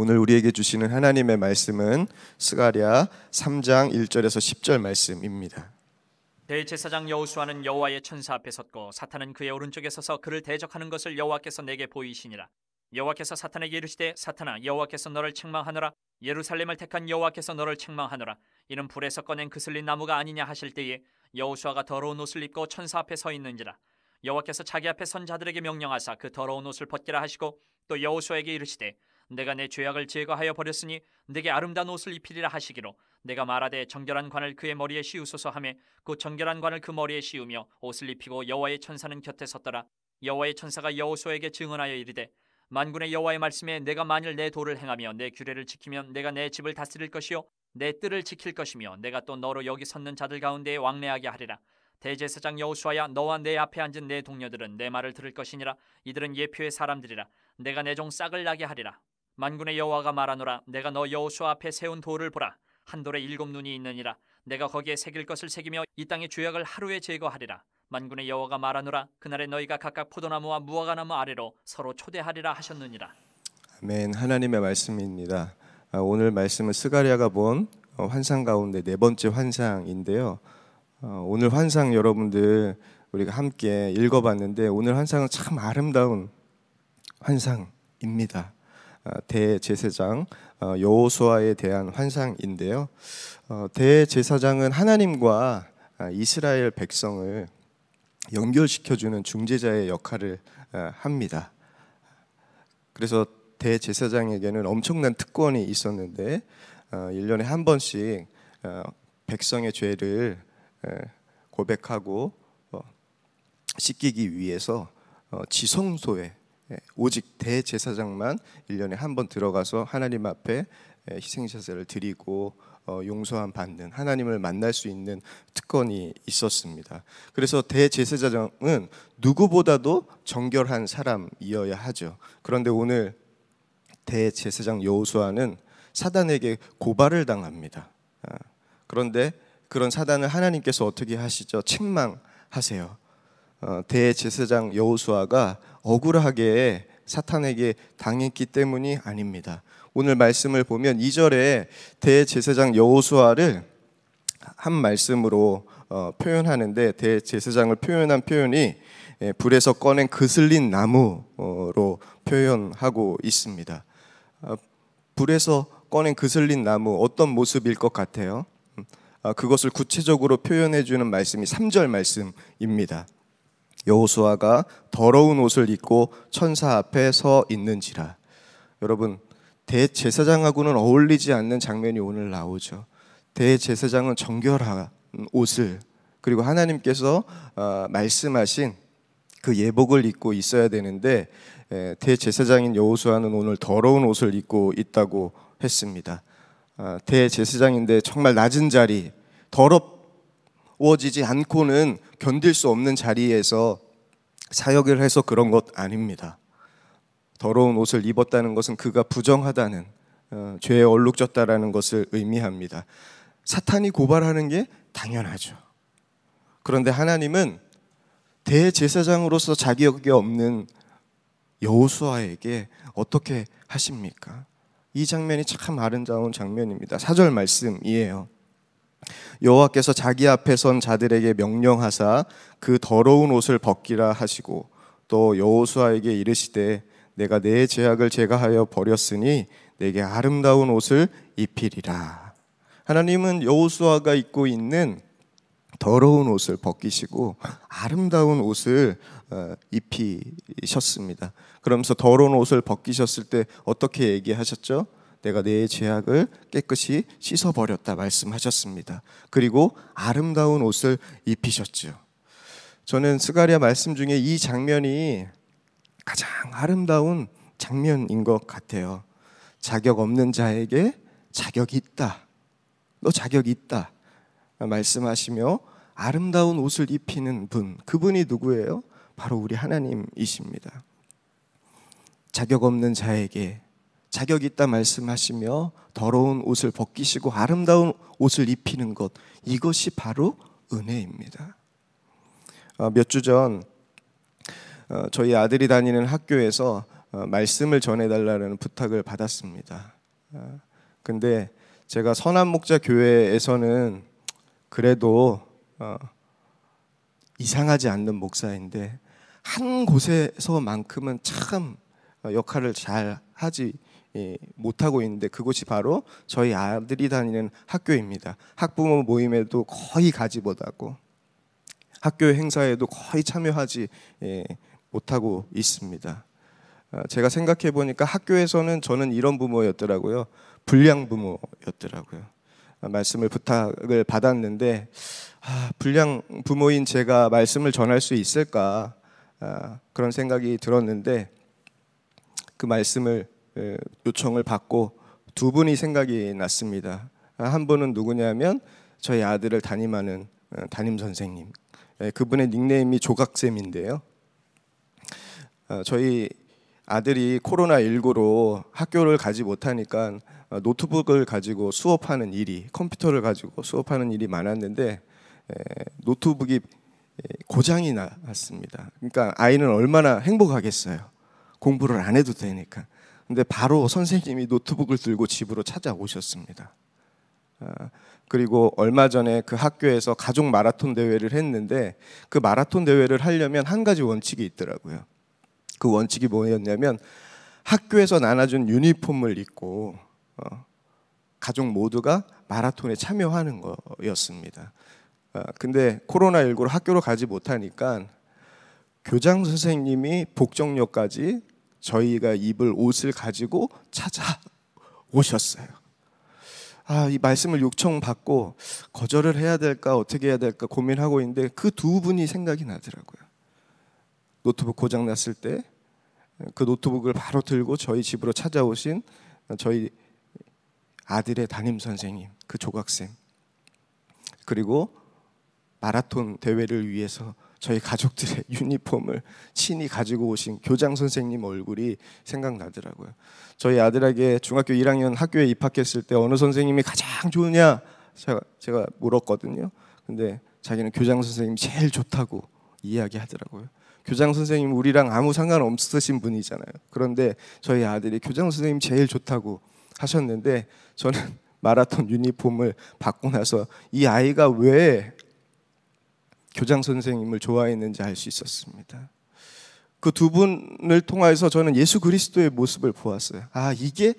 오늘 우리에게 주시는 하나님의 말씀은 스가랴 3장 1절에서 10절 말씀입니다. 대제사장 여호수아는 여호와의 천사 앞에 섰고 사탄은 그의 오른쪽에 서서 그를 대적하는 것을 여호와께서 내게 보이시니라. 여호와께서 사탄에게 이르시되 사탄아 여호와께서 너를 책망하노라 예루살렘을 택한 여호와께서 너를 책망하노라 이는 불에서 꺼낸 그슬린 나무가 아니냐 하실 때에 여호수아가 더러운 옷을 입고 천사 앞에 서 있는지라 여호와께서 자기 앞에 선 자들에게 명령하사 그 더러운 옷을 벗기라 하시고 또 여호수아에게 이르시되 내가 내 죄악을 제거하여 버렸으니 내게 아름다운 옷을 입히리라 하시기로 내가 말하되 정결한 관을 그의 머리에 씌우소서 하매그 정결한 관을 그 머리에 씌우며 옷을 입히고 여호와의 천사는 곁에 섰더라 여호와의 천사가 여호수아에게 증언하여 이르되 만군의 여호와의 말씀에 내가 만일 내 도를 행하며 내 규례를 지키면 내가 내 집을 다스릴 것이요 내 뜰을 지킬 것이며 내가 또 너로 여기 섰는 자들 가운데에 왕래하게 하리라 대제사장 여호수아야 너와 내 앞에 앉은 내 동료들은 내 말을 들을 것이니라 이들은 예표의 사람들이라 내가 내 종 싹을 나게 하리라 만군의 여호와가 말하노라 내가 너 여호수아 앞에 세운 돌을 보라 한 돌에 일곱 눈이 있느니라 내가 거기에 새길 것을 새기며 이 땅의 죄악을 하루에 제거하리라 만군의 여호와가 말하노라 그날에 너희가 각각 포도나무와 무화과나무 아래로 서로 초대하리라 하셨느니라 아멘 하나님의 말씀입니다 아, 오늘 말씀은 스가리아가 본 어, 환상 가운데 네 번째 환상인데요 어, 오늘 환상 여러분들 우리가 함께 읽어봤는데 오늘 환상은 참 아름다운 환상입니다 아, 대제사장 어, 여호수아에 대한 환상인데요. 어, 대제사장은 하나님과 아, 이스라엘 백성을 연결시켜주는 중재자의 역할을 아, 합니다. 그래서 대제사장에게는 엄청난 특권이 있었는데 1년에 어, 한 번씩 백성의 죄를 고백하고 씻기기 위해서 지성소에 예, 오직 대제사장만 1년에 한 번 들어가서 하나님 앞에 예, 희생자세를 드리고 어, 용서함 받는 하나님을 만날 수 있는 특권이 있었습니다. 그래서 대제사장은 누구보다도 정결한 사람이어야 하죠. 그런데 오늘 대제사장 여호수아는 사단에게 고발을 당합니다. 아, 그런데 그런 사단을 하나님께서 어떻게 하시죠? 책망하세요. 어, 대제사장 여호수아가 억울하게 사탄에게 당했기 때문이 아닙니다. 오늘 말씀을 보면 2절에 대제사장 여호수아를 한 말씀으로 어, 표현하는데 대제사장을 표현한 표현이 예, 불에서 꺼낸 그슬린 나무로 표현하고 있습니다. 아, 불에서 꺼낸 그슬린 나무 어떤 모습일 것 같아요? 음, 아, 그것을 구체적으로 표현해 주는 말씀이 3절 말씀입니다. 여호수아가 더러운 옷을 입고 천사 앞에 서 있는지라. 여러분 대제사장하고는 어울리지 않는 장면이 오늘 나오죠. 대제사장은 정결한 옷을 그리고 하나님께서 어, 말씀하신 그 예복을 입고 있어야 되는데 대제사장인 여호수아는 오늘 더러운 옷을 입고 있다고 했습니다. 아, 대제사장인데 정말 낮은 자리 더럽 채워지지 않고는 견딜 수 없는 자리에서 사역을 해서 그런 것 아닙니다. 더러운 옷을 입었다는 것은 그가 부정하다는 어, 죄에 얼룩졌다라는 것을 의미합니다. 사탄이 고발하는 게 당연하죠. 그런데 하나님은 대제사장으로서 자격이 없는 여호수아에게 어떻게 하십니까? 이 장면이 참 아름다운 장면입니다. 사절 말씀이에요. 여호와께서 자기 앞에 선 자들에게 명령하사 그 더러운 옷을 벗기라 하시고 또 여호수아에게 이르시되 내가 내 제약을 제가하여 버렸으니 내게 아름다운 옷을 입히리라. 하나님은 여호수아가 입고 있는 더러운 옷을 벗기시고 아름다운 옷을 어, 입히셨습니다. 그러면서 더러운 옷을 벗기셨을 때 어떻게 얘기하셨죠? 내가 내 죄악을 깨끗이 씻어버렸다 말씀하셨습니다. 그리고 아름다운 옷을 입히셨죠. 저는 스가리아 말씀 중에 이 장면이 가장 아름다운 장면인 것 같아요. 자격 없는 자에게 자격이 있다. 너 자격이 있다. 말씀하시며 아름다운 옷을 입히는 분, 그분이 누구예요? 바로 우리 하나님이십니다. 자격 없는 자에게 자격 있다 말씀하시며 더러운 옷을 벗기시고 아름다운 옷을 입히는 것 이것이 바로 은혜입니다. 어, 몇주전 어, 저희 아들이 다니는 학교에서 어, 말씀을 전해달라는 부탁을 받았습니다. 근데 제가 선한 목자 교회에서는 그래도 이상하지 않는 목사인데 한 곳에서만큼은 참 역할을 잘 하지 예, 못하고 있는데 그곳이 바로 저희 아들이 다니는 학교입니다. 학부모 모임에도 거의 가지 못하고 학교 행사에도 거의 참여하지 예, 못하고 있습니다. 아, 제가 생각해 보니까 학교에서는 저는 이런 부모였더라고요. 불량 부모였더라고요. 아, 말씀을 부탁을 받았는데 아, 불량 부모인 제가 말씀을 전할 수 있을까 아, 그런 생각이 들었는데 그 말씀을 예, 요청을 받고 두 분이 생각이 났습니다. 한 분은 누구냐면 저희 아들을 담임하는 어, 담임 선생님. 예, 그분의 닉네임이 조각쌤인데요. 어, 저희 아들이 코로나 19로 학교를 가지 못하니까 어, 노트북을 가지고 수업하는 일이 컴퓨터를 가지고 수업하는 일이 많았는데 예, 노트북이 고장이 났습니다. 그러니까 아이는 얼마나 행복하겠어요. 공부를 안 해도 되니까. 근데 바로 선생님이 노트북을 들고 집으로 찾아오셨습니다. 아, 그리고 얼마 전에 그 학교에서 가족 마라톤 대회를 했는데 그 마라톤 대회를 하려면 한 가지 원칙이 있더라고요. 그 원칙이 뭐였냐면 학교에서 나눠준 유니폼을 입고 어, 가족 모두가 마라톤에 참여하는 거였습니다. 아, 근데 코로나19로 학교로 가지 못하니까 교장 선생님이 복정역까지 저희가 입을 옷을 가지고 찾아오셨어요. 아, 이 말씀을 요청받고 거절을 해야 될까 어떻게 해야 될까 고민하고 있는데 그 두 분이 생각이 나더라고요. 노트북 고장 났을 때 그 노트북을 바로 들고 저희 집으로 찾아오신 저희 아들의 담임 선생님, 그 조각쌤. 그리고 마라톤 대회를 위해서 저희 가족들의 유니폼을 친히 가지고 오신 교장 선생님 얼굴이 생각나더라고요. 저희 아들에게 중학교 1학년 학교에 입학했을 때 어느 선생님이 가장 좋으냐 제가, 제가 물었거든요. 근데 자기는 교장 선생님 제일 좋다고 이야기하더라고요. 교장 선생님 우리랑 아무 상관 없으신 분이잖아요. 그런데 저희 아들이 교장 선생님 제일 좋다고 하셨는데 저는 마라톤 유니폼을 받고 나서 이 아이가 왜 교장 선생님을 좋아했는지 알 수 있었습니다. 그 두 분을 통해서 저는 예수 그리스도의 모습을 보았어요. 아, 이게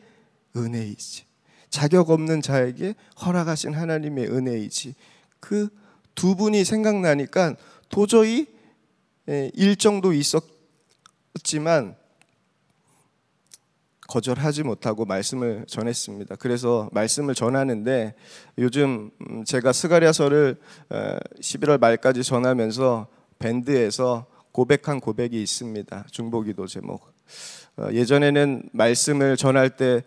은혜이지. 자격 없는 자에게 허락하신 하나님의 은혜이지. 그 두 분이 생각나니까 도저히 예, 일정도 있었지만 거절하지 못하고 말씀을 전했습니다. 그래서 말씀을 전하는데 요즘 음, 제가 스가랴서를 11월 어, 말까지 전하면서 밴드에서 고백한 고백이 있습니다. 중보기도 제목. 어, 예전에는 말씀을 전할 때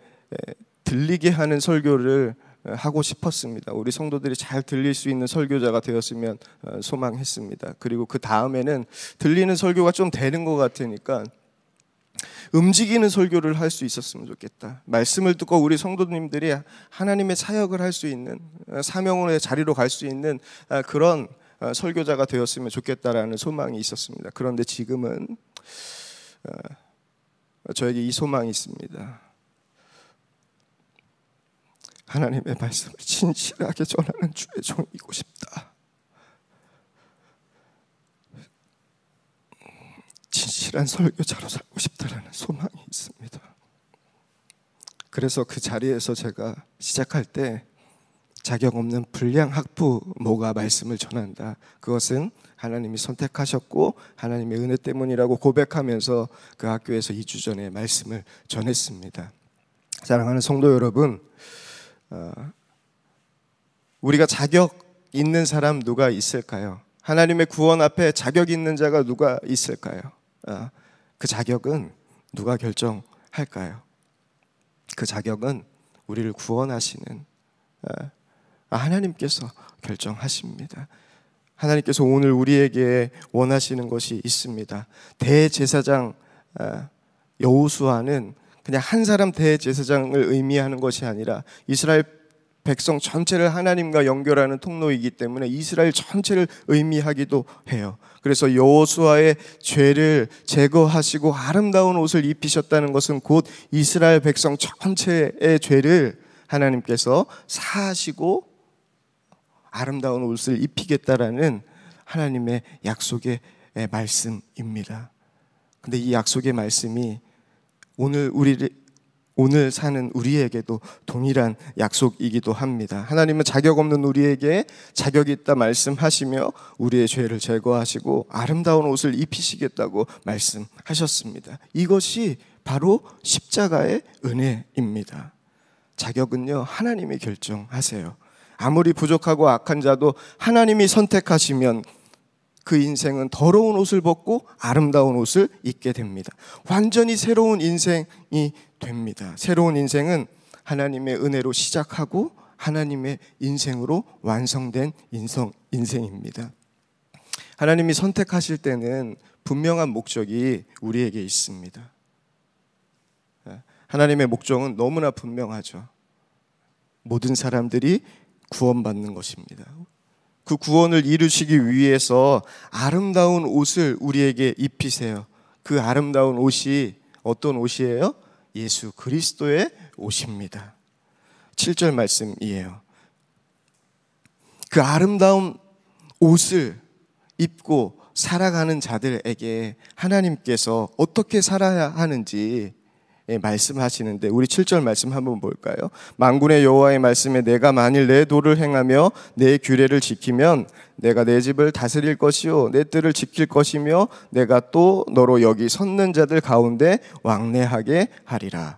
들리게 하는 설교를 어, 하고 싶었습니다. 우리 성도들이 잘 들릴 수 있는 설교자가 되었으면 소망했습니다. 그리고 그 다음에는 들리는 설교가 좀 되는 것 같으니까 움직이는 설교를 할 수 있었으면 좋겠다. 말씀을 듣고 우리 성도님들이 하나님의 사역을 할 수 있는 어, 사명의 자리로 갈 수 있는 어, 그런 어, 설교자가 되었으면 좋겠다라는 소망이 있었습니다. 그런데 지금은 저에게 이 소망이 있습니다. 하나님의 말씀을 진실하게 전하는 주의 종이고 싶다. 진실한 설교자로 살고 싶다라는 소망이 있습니다. 그래서 그 자리에서 제가 시작할 때 자격 없는 불량 학부모가 말씀을 전한다. 그것은 하나님이 선택하셨고 하나님의 은혜 때문이라고 고백하면서 그 학교에서 2주 전에 말씀을 전했습니다. 사랑하는 성도 여러분, 어, 우리가 자격 있는 사람 누가 있을까요? 하나님의 구원 앞에 자격 있는 자가 누가 있을까요? 어, 그 자격은 누가 결정할까요? 그 자격은 우리를 구원하시는 어, 아, 하나님께서 결정하십니다. 하나님께서 오늘 우리에게 원하시는 것이 있습니다. 대제사장 어, 여호수아는 그냥 한 사람 대제사장을 의미하는 것이 아니라 이스라엘 백성 전체를 하나님과 연결하는 통로이기 때문에 이스라엘 전체를 의미하기도 해요. 그래서 여호수아의 죄를 제거하시고 아름다운 옷을 입히셨다는 것은 곧 이스라엘 백성 전체의 죄를 하나님께서 사하시고 아름다운 옷을 입히겠다라는 하나님의 약속의 말씀입니다. 근데 이 약속의 말씀이 오늘 우리를 오늘 사는 우리에게도 동일한 약속이기도 합니다. 하나님은 자격 없는 우리에게 자격 있다 말씀하시며 우리의 죄를 제거하시고 아름다운 옷을 입히시겠다고 말씀하셨습니다. 이것이 바로 십자가의 은혜입니다. 자격은요, 하나님이 결정하세요. 아무리 부족하고 악한 자도 하나님이 선택하시면 그 인생은 더러운 옷을 벗고 아름다운 옷을 입게 됩니다. 완전히 새로운 인생이 됩니다. 새로운 인생은 하나님의 은혜로 시작하고 하나님의 인생으로 완성된 인성, 인생입니다. 하나님이 선택하실 때는 분명한 목적이 우리에게 있습니다. 하나님의 목적은 너무나 분명하죠. 모든 사람들이 구원받는 것입니다. 그 구원을 이루시기 위해서 아름다운 옷을 우리에게 입히세요. 그 아름다운 옷이 어떤 옷이에요? 예수 그리스도의 옷입니다. 7절 말씀이에요. 그 아름다운 옷을 입고 살아가는 자들에게 하나님께서 어떻게 살아야 하는지 예, 말씀하시는데 우리 7절 말씀 한번 볼까요? 만군의 여호와의 말씀에 내가 만일 내 도를 행하며 내 규례를 지키면 내가 내 집을 다스릴 것이요 내 뜰을 지킬 것이며 내가 또 너로 여기 섰는 자들 가운데 왕래하게 하리라.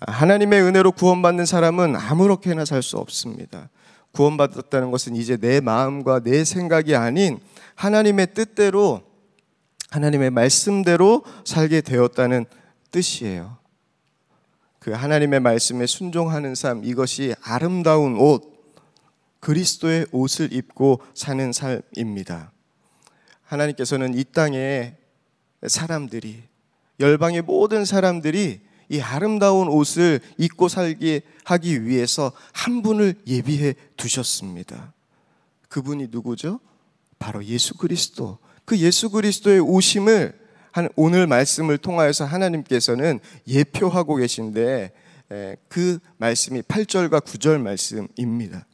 아, 하나님의 은혜로 구원받는 사람은 아무렇게나 살 수 없습니다. 구원받았다는 것은 이제 내 마음과 내 생각이 아닌 하나님의 뜻대로 하나님의 말씀대로 살게 되었다는 뜻이에요. 그 하나님의 말씀에 순종하는 삶 이것이 아름다운 옷 그리스도의 옷을 입고 사는 삶입니다. 하나님께서는 이 땅에 사람들이 열방의 모든 사람들이 이 아름다운 옷을 입고 살게 하기 위해서 한 분을 예비해 두셨습니다. 그분이 누구죠? 바로 예수 그리스도. 그 예수 그리스도의 오심을 오늘 말씀을 통하여서 하나님께서는 예표하고 계신데 그 말씀이 8절과 9절 말씀입니다.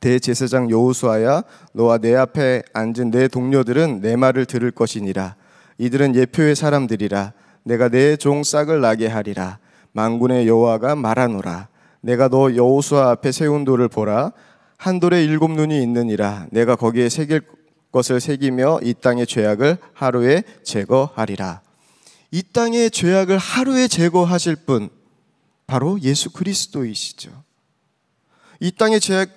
대제사장 여호수아야 너와 내 앞에 앉은 내 동료들은 내 말을 들을 것이니라 이들은 예표의 사람들이라 내가 내 종 싹을 나게 하리라 만군의 여호와가 말하노라 내가 너 여호수아 앞에 세운 돌을 보라 한 돌에 일곱 눈이 있느니라 내가 거기에 새길 것을 새기며 이 땅의 죄악을 하루에 제거하리라. 이 땅의 죄악을 하루에 제거하실 분 바로 예수 그리스도이시죠. 이 땅의 죄악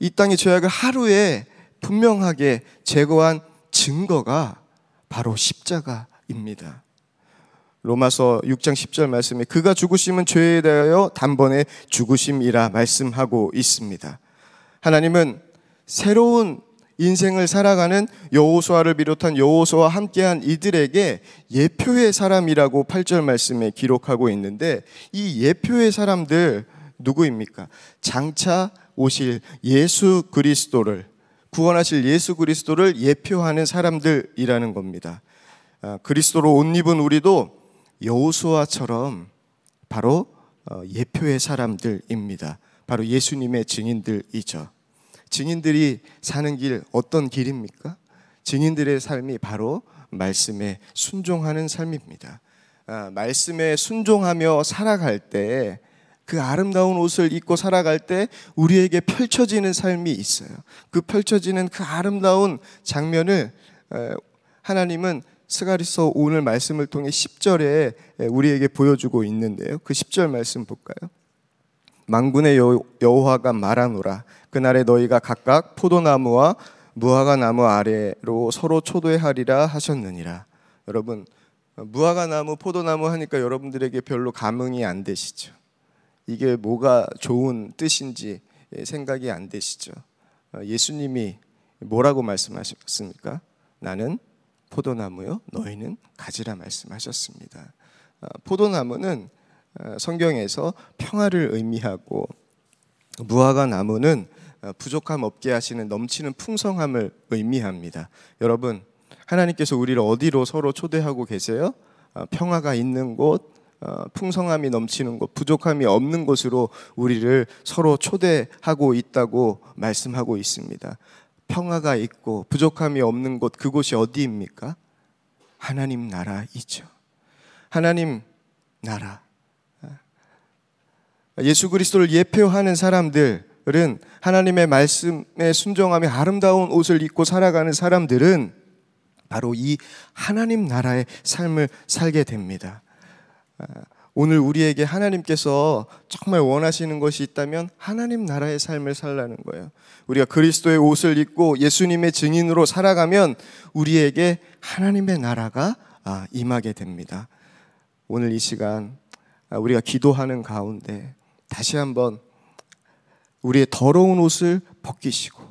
이 땅의 죄악을 하루에 분명하게 제거한 증거가 바로 십자가입니다. 로마서 6장 10절 말씀에 그가 죽으심은 죄에 대하여 단번에 죽으심이라 말씀하고 있습니다. 하나님은 새로운 인생을 살아가는 여호수아를 비롯한 여호수아와 함께한 이들에게 예표의 사람이라고 8절 말씀에 기록하고 있는데 이 예표의 사람들 누구입니까? 장차 오실 예수 그리스도를 구원하실 예수 그리스도를 예표하는 사람들이라는 겁니다. 아, 그리스도로 옷 입은 우리도 여호수아처럼 바로 어, 예표의 사람들입니다. 바로 예수님의 증인들이죠. 증인들이 사는 길 어떤 길입니까? 증인들의 삶이 바로 말씀에 순종하는 삶입니다. 아, 말씀에 순종하며 살아갈 때 그 아름다운 옷을 입고 살아갈 때 우리에게 펼쳐지는 삶이 있어요. 그 펼쳐지는 그 아름다운 장면을 하나님은 스가리서 오늘 말씀을 통해 10절에 우리에게 보여주고 있는데요. 그 10절 말씀 볼까요? 만군의 여호와가 말하노라 그날에 너희가 각각 포도나무와 무화과 나무 아래로 서로 초대하리라 하셨느니라. 여러분 무화과 나무, 포도나무 하니까 여러분들에게 별로 감흥이 안 되시죠. 이게 뭐가 좋은 뜻인지 생각이 안 되시죠. 어, 예수님이 뭐라고 말씀하셨습니까? 나는 포도나무요, 너희는 가지라 말씀하셨습니다. 어, 포도나무는 어, 성경에서 평화를 의미하고 무화과 나무는 어, 부족함 없게 하시는 넘치는 풍성함을 의미합니다. 여러분, 하나님께서 우리를 어디로 서로 초대하고 계세요? 어, 평화가 있는 곳, 풍성함이 넘치는 곳, 부족함이 없는 곳으로 우리를 서로 초대하고 있다고 말씀하고 있습니다. 평화가 있고 부족함이 없는 곳, 그곳이 어디입니까? 하나님 나라이죠. 하나님 나라. 예수 그리스도를 예표하는 사람들은 하나님의 말씀에 순종하며 아름다운 옷을 입고 살아가는 사람들은 바로 이 하나님 나라의 삶을 살게 됩니다. 아, 오늘 우리에게 하나님께서 정말 원하시는 것이 있다면 하나님 나라의 삶을 살라는 거예요. 우리가 그리스도의 옷을 입고 예수님의 증인으로 살아가면 우리에게 하나님의 나라가 아, 임하게 됩니다. 오늘 이 시간 아, 우리가 기도하는 가운데 다시 한번 우리의 더러운 옷을 벗기시고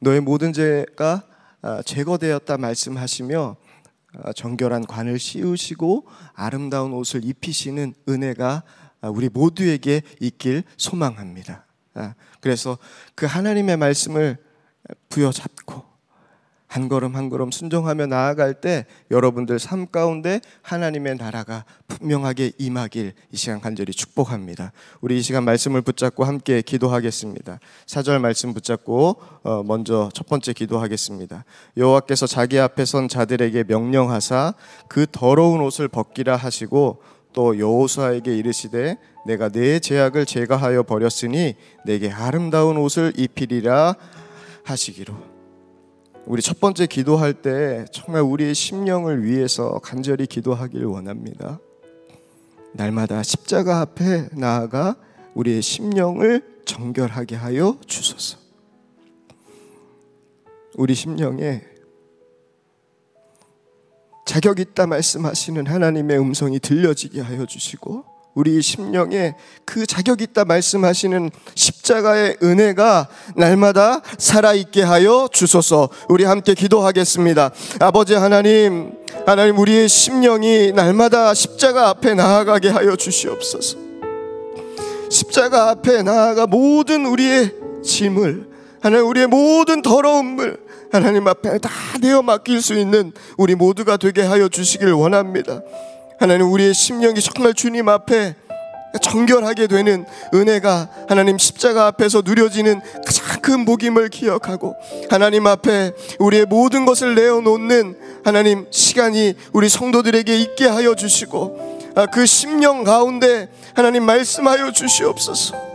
너의 모든 죄가 아, 제거되었다 말씀하시며 아, 정결한 관을 씌우시고 아름다운 옷을 입히시는 은혜가 아, 우리 모두에게 있길 소망합니다. 그래서 그 하나님의 말씀을 부여잡고 한 걸음 한 걸음 순종하며 나아갈 때 여러분들 삶 가운데 하나님의 나라가 분명하게 임하길 이 시간 간절히 축복합니다. 우리 이 시간 말씀을 붙잡고 함께 기도하겠습니다. 사절 말씀 붙잡고 어, 먼저 첫 번째 기도하겠습니다. 여호와께서 자기 앞에 선 자들에게 명령하사 그 더러운 옷을 벗기라 하시고 또 여호수아에게 이르시되 내가 내 제약을 제거하여 버렸으니 내게 아름다운 옷을 입히리라 하시기로 우리 첫 번째 기도할 때 정말 우리의 심령을 위해서 간절히 기도하길 원합니다. 날마다 십자가 앞에 나아가 우리의 심령을 정결하게 하여 주소서. 우리 심령에 자격 있다 말씀하시는 하나님의 음성이 들려지게 하여 주시고 우리 심령에 그 자격 있다 말씀하시는 십자가의 은혜가 날마다 살아있게 하여 주소서 우리 함께 기도하겠습니다. 아버지 하나님, 하나님 우리의 심령이 날마다 십자가 앞에 나아가게 하여 주시옵소서. 십자가 앞에 나아가 모든 우리의 짐을, 하나님 우리의 모든 더러움을 하나님 앞에 다 내어 맡길 수 있는 우리 모두가 되게 하여 주시길 원합니다. 하나님 우리의 심령이 정말 주님 앞에 정결하게 되는 은혜가 하나님 십자가 앞에서 누려지는 가장 큰 복임을 기억하고 하나님 앞에 우리의 모든 것을 내어놓는 하나님 시간이 우리 성도들에게 있게 하여 주시고 아, 그 심령 가운데 하나님 말씀하여 주시옵소서.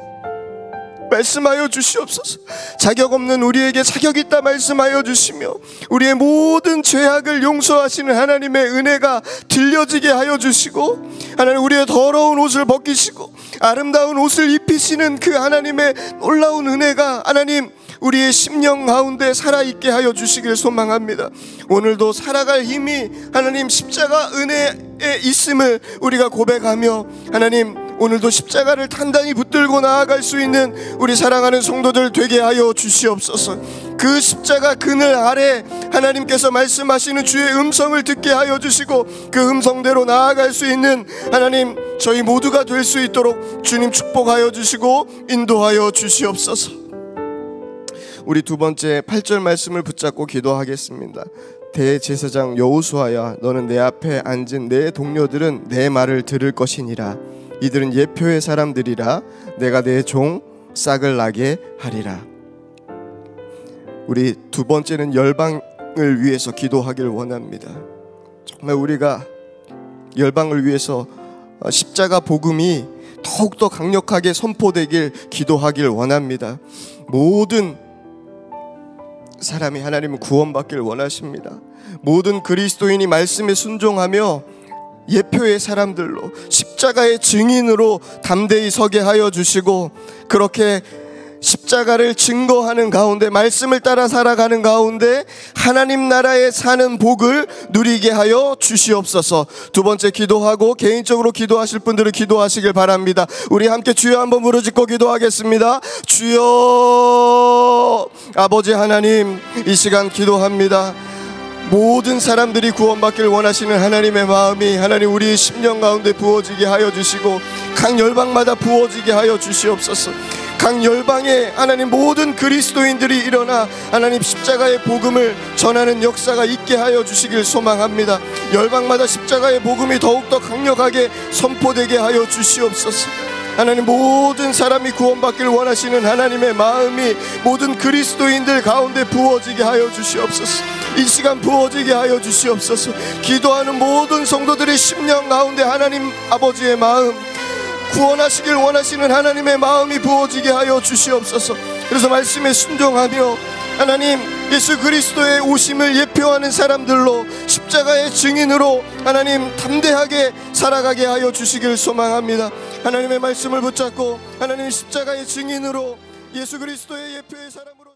말씀하여 주시옵소서. 자격 없는 우리에게 자격 있다 말씀하여 주시며 우리의 모든 죄악을 용서하시는 하나님의 은혜가 들려지게 하여 주시고 하나님 우리의 더러운 옷을 벗기시고 아름다운 옷을 입히시는 그 하나님의 놀라운 은혜가 하나님 우리의 심령 가운데 살아있게 하여 주시길 소망합니다. 오늘도 살아갈 힘이 하나님 십자가 은혜에 있음을 우리가 고백하며 하나님 오늘도 십자가를 단단히 붙들고 나아갈 수 있는 우리 사랑하는 성도들 되게 하여 주시옵소서. 그 십자가 그늘 아래 하나님께서 말씀하시는 주의 음성을 듣게 하여 주시고 그 음성대로 나아갈 수 있는 하나님 저희 모두가 될 수 있도록 주님 축복하여 주시고 인도하여 주시옵소서. 우리 두 번째 8절 말씀을 붙잡고 기도하겠습니다. 대제사장 여호수아야 너는 내 앞에 앉은 내 동료들은 내 말을 들을 것이니라. 이들은 예표의 사람들이라 내가 내 종 싹을 나게 하리라. 우리 두 번째는 열방을 위해서 기도하길 원합니다. 정말 우리가 열방을 위해서 어, 십자가 복음이 더욱더 강력하게 선포되길 기도하길 원합니다. 모든 사람이 하나님을 구원받길 원하십니다. 모든 그리스도인이 말씀에 순종하며 예표의 사람들로 십자가의 증인으로 담대히 서게 하여 주시고 그렇게 십자가를 증거하는 가운데 말씀을 따라 살아가는 가운데 하나님 나라에 사는 복을 누리게 하여 주시옵소서. 두 번째 기도하고 개인적으로 기도하실 분들을 기도하시길 바랍니다. 우리 함께 주여 한번 부르짖고 기도하겠습니다. 주여 아버지 하나님 이 시간 기도합니다. 모든 사람들이 구원받기를 원하시는 하나님의 마음이 하나님 우리의 심령 가운데 부어지게 하여 주시고 각 열방마다 부어지게 하여 주시옵소서. 각 열방에 하나님 모든 그리스도인들이 일어나 하나님 십자가의 복음을 전하는 역사가 있게 하여 주시길 소망합니다. 열방마다 십자가의 복음이 더욱더 강력하게 선포되게 하여 주시옵소서. 하나님 모든 사람이 구원받길 원하시는 하나님의 마음이 모든 그리스도인들 가운데 부어지게 하여 주시옵소서. 이 시간 부어지게 하여 주시옵소서 기도하는 모든 성도들의 심령 가운데 하나님 아버지의 마음 구원하시길 원하시는 하나님의 마음이 부어지게 하여 주시옵소서 그래서 말씀에 순종하며 하나님 예수 그리스도의 오심을 예표하는 사람들로 십자가의 증인으로 하나님 담대하게 살아가게 하여 주시길 소망합니다 하나님의 말씀을 붙잡고 하나님 십자가의 증인으로 예수 그리스도의 예표의 사람으로